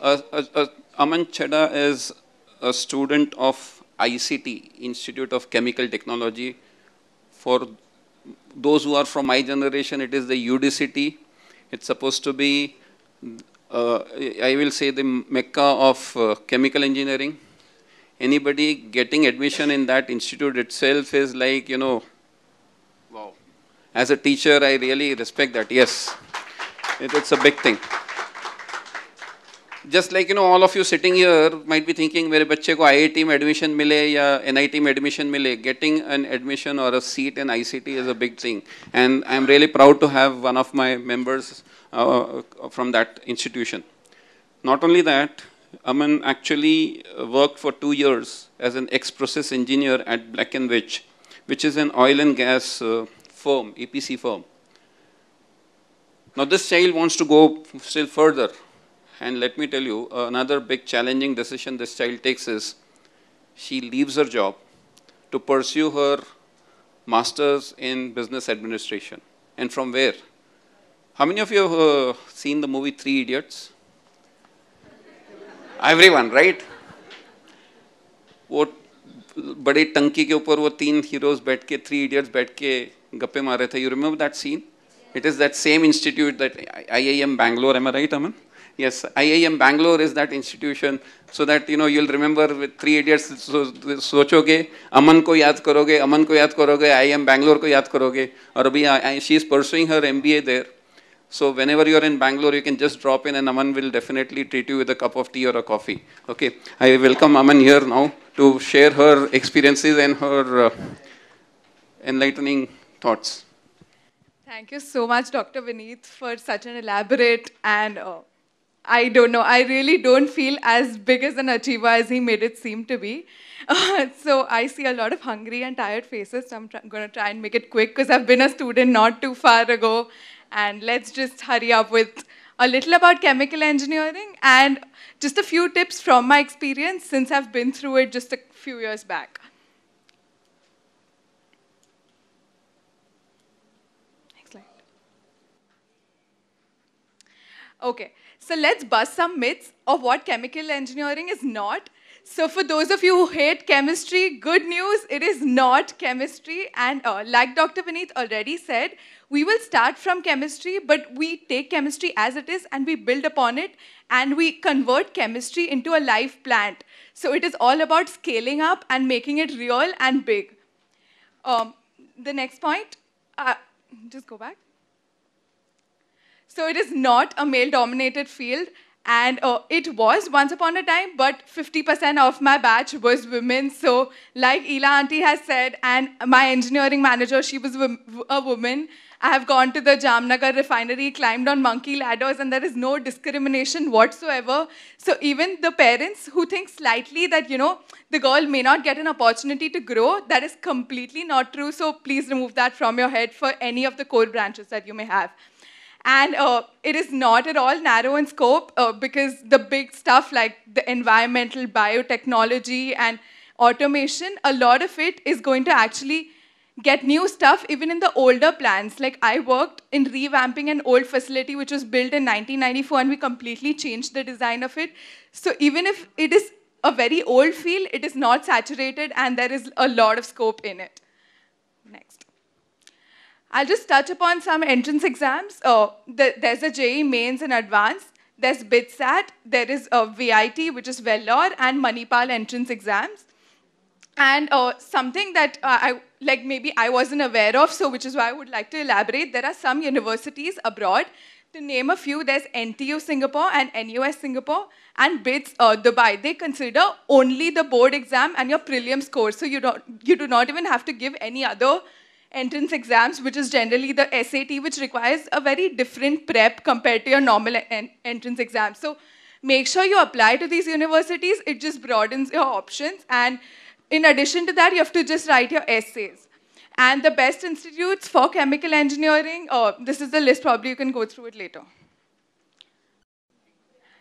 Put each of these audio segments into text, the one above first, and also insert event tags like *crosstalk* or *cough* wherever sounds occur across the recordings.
Uh, uh, Aman Cheda is a student of ICT, Institute of Chemical Technology. For those who are from my generation, it is the UDCT. It's supposed to be, uh, I will say, the mecca of uh, chemical engineering. Anybody getting admission in that institute itself is like, you know, wow. As a teacher, I really respect that. Yes, it, it's a big thing just like you know all of you sitting here might be thinking mere bacche ko IIT mein admission mile NIT mein admission getting an admission or a seat in ICT is a big thing and I am really proud to have one of my members uh, from that institution not only that Aman actually worked for two years as an ex-process engineer at Black & Witch which is an oil and gas uh, firm, EPC firm. Now this child wants to go still further and let me tell you, another big challenging decision this child takes is she leaves her job to pursue her master's in business administration. And from where? How many of you have uh, seen the movie Three Idiots? Everyone, right? What, बड़े टंकी के ऊपर वो तीन heroes बैठ के three idiots बैठ के गप्पे मारे थे you remember that scene it is that same institute that I I M Bangalore am right Aman Yes, IIM Bangalore is that institution. So that, you know, you'll remember with three idiots, so, sochoge, Aman ko yaad karoge, Aman ko yaad karoge, IIM Bangalore ko yaad karoge. Or abhi, she is pursuing her MBA there. So whenever you're in Bangalore, you can just drop in and Aman will definitely treat you with a cup of tea or a coffee. Okay, I welcome Aman here now to share her experiences and her uh, enlightening thoughts. Thank you so much, Dr. Vineet, for such an elaborate and uh, I don't know. I really don't feel as big as an achiever as he made it seem to be. *laughs* so I see a lot of hungry and tired faces. So I'm going to try and make it quick because I've been a student not too far ago. And let's just hurry up with a little about chemical engineering and just a few tips from my experience since I've been through it just a few years back. Okay, so let's bust some myths of what chemical engineering is not. So for those of you who hate chemistry, good news, it is not chemistry. And uh, like Dr. Vineet already said, we will start from chemistry, but we take chemistry as it is and we build upon it and we convert chemistry into a live plant. So it is all about scaling up and making it real and big. Um, the next point, uh, just go back. So it is not a male-dominated field. And uh, it was once upon a time, but 50% of my batch was women. So like Ila auntie has said, and my engineering manager, she was a woman. I have gone to the Jamnagar refinery, climbed on monkey ladders, and there is no discrimination whatsoever. So even the parents who think slightly that, you know, the girl may not get an opportunity to grow, that is completely not true. So please remove that from your head for any of the core branches that you may have. And uh, it is not at all narrow in scope uh, because the big stuff like the environmental biotechnology and automation, a lot of it is going to actually get new stuff even in the older plants. Like I worked in revamping an old facility which was built in 1994 and we completely changed the design of it. So even if it is a very old field, it is not saturated and there is a lot of scope in it. Next. I'll just touch upon some entrance exams. Oh, the, there's a JE mains in advance. There's BITSAT. There is a VIT, which is Vellore, and Manipal entrance exams. And uh, something that uh, I like maybe I wasn't aware of, so which is why I would like to elaborate. There are some universities abroad. To name a few, there's NTU Singapore and NUS Singapore and BITS uh, Dubai. They consider only the board exam and your Prelims score, so you don't you do not even have to give any other entrance exams, which is generally the SAT, which requires a very different prep compared to your normal en entrance exam. So make sure you apply to these universities. It just broadens your options. And in addition to that, you have to just write your essays. And the best institutes for chemical engineering, oh, this is the list, probably you can go through it later.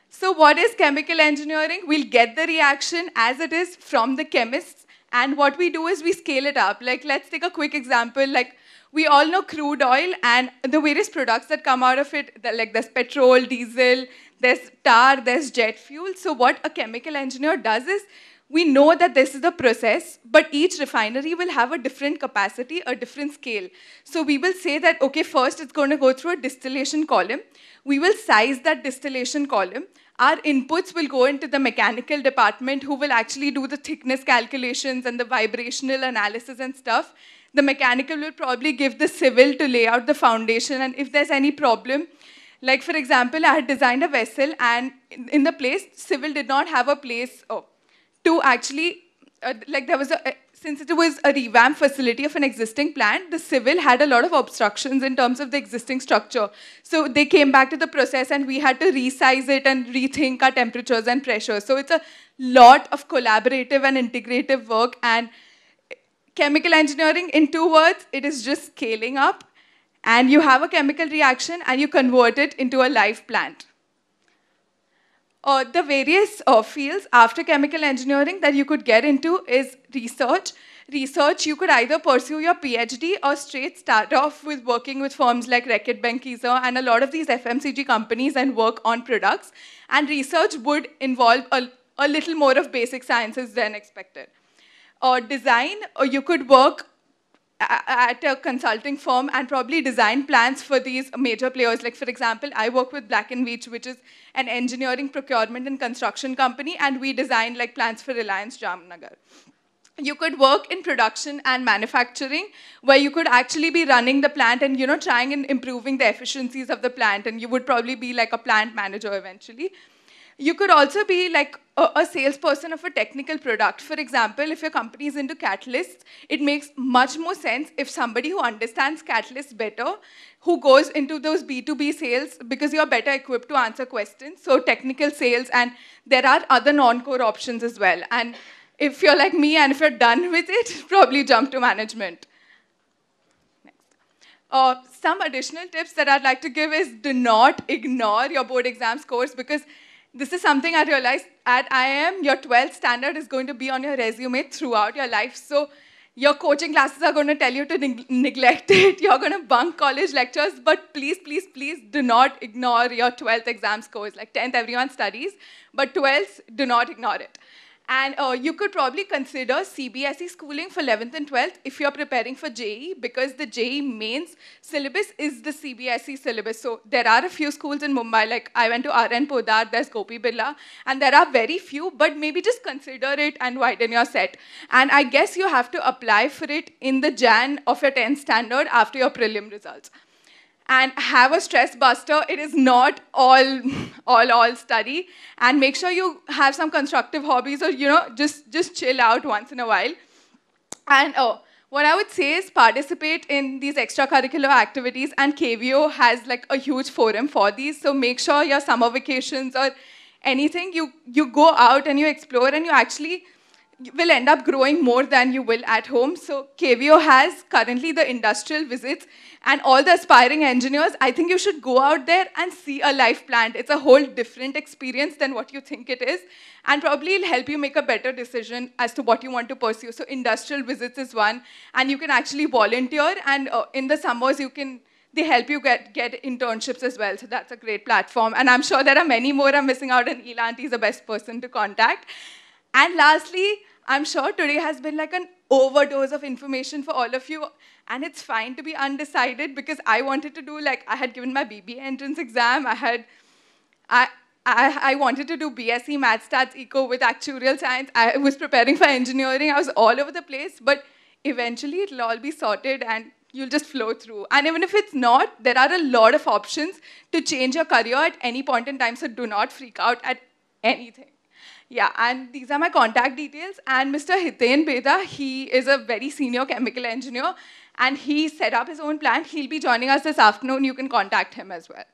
So what is chemical engineering? We'll get the reaction as it is from the chemists and what we do is we scale it up. Like, let's take a quick example. Like, we all know crude oil and the various products that come out of it, like there's petrol, diesel, there's tar, there's jet fuel. So what a chemical engineer does is, we know that this is the process, but each refinery will have a different capacity, a different scale. So we will say that, okay, first it's going to go through a distillation column. We will size that distillation column our inputs will go into the mechanical department who will actually do the thickness calculations and the vibrational analysis and stuff. The mechanical will probably give the civil to lay out the foundation and if there's any problem, like for example, I had designed a vessel and in the place, civil did not have a place oh, to actually, uh, like there was a, since it was a revamp facility of an existing plant, the civil had a lot of obstructions in terms of the existing structure. So they came back to the process and we had to resize it and rethink our temperatures and pressures. So it's a lot of collaborative and integrative work and chemical engineering in two words, it is just scaling up and you have a chemical reaction and you convert it into a live plant uh, the various uh, fields after chemical engineering that you could get into is research. Research, you could either pursue your PhD or straight start off with working with firms like Reckitt Benckiser and a lot of these FMCG companies and work on products. And research would involve a, a little more of basic sciences than expected. Or uh, design, or uh, you could work at a consulting firm and probably design plans for these major players. Like for example, I work with Black & Veatch, which is an engineering, procurement and construction company, and we design like plans for Reliance Jamnagar. You could work in production and manufacturing, where you could actually be running the plant and you know trying and improving the efficiencies of the plant, and you would probably be like a plant manager eventually. You could also be like a, a, salesperson of a technical product. For example, if your company is into catalysts, it makes much more sense if somebody who understands catalysts better, who goes into those B2B sales because you're better equipped to answer questions. So technical sales and there are other non-core options as well. And if you're like me and if you're done *laughs* with it, probably jump to management. Uh, some additional tips that I'd like to give is do not ignore your board exams course because this is something I realized at IIM, your 12th standard is going to be on your resume throughout your life. So your coaching classes are going to tell you to neglect *laughs* it. You're going to bunk college lectures, but please, please, please do not ignore your 12th exam scores. Like 10th, everyone studies, but 12th, do not ignore it. And uh, you could probably consider CBSE schooling for 11th and 12th if you're preparing for JE because the JE mains syllabus is the CBSE syllabus. So there are a few schools in Mumbai, like I went to RN Podar, there's Gopi Billa, and there are very few, but maybe just consider it and widen your set. And I guess you have to apply for it in the Jan of your 10th standard after your prelim results and have a stress buster. It is not all, all, all study. And make sure you have some constructive hobbies or, you know, just, just chill out once in a while. And oh, what I would say is participate in these extracurricular activities and KVO has like a huge forum for these. So make sure your summer vacations or anything, you, you go out and you explore and you actually will end up growing more than you will at home. So KVO has currently the industrial visits and all the aspiring engineers, I think you should go out there and see a live plant. It's a whole different experience than what you think it is. And probably it'll help you make a better decision as to what you want to pursue. So industrial visits is one. And you can actually volunteer. And uh, in the summers, you can they help you get, get internships as well. So that's a great platform. And I'm sure there are many more I'm missing out, and Elanti is the best person to contact. And lastly, I'm sure today has been like an overdose of information for all of you. And it's fine to be undecided because I wanted to do, like, I had given my BBA entrance exam. I had, I, I, I wanted to do BSc Math Stats Eco with actuarial science. I was preparing for engineering. I was all over the place. But eventually, it'll all be sorted and you'll just flow through. And even if it's not, there are a lot of options to change your career at any point in time. So do not freak out at anything. Yeah, and these are my contact details. And Mr. Hiten Beda, he is a very senior chemical engineer and he set up his own plant. He'll be joining us this afternoon. You can contact him as well.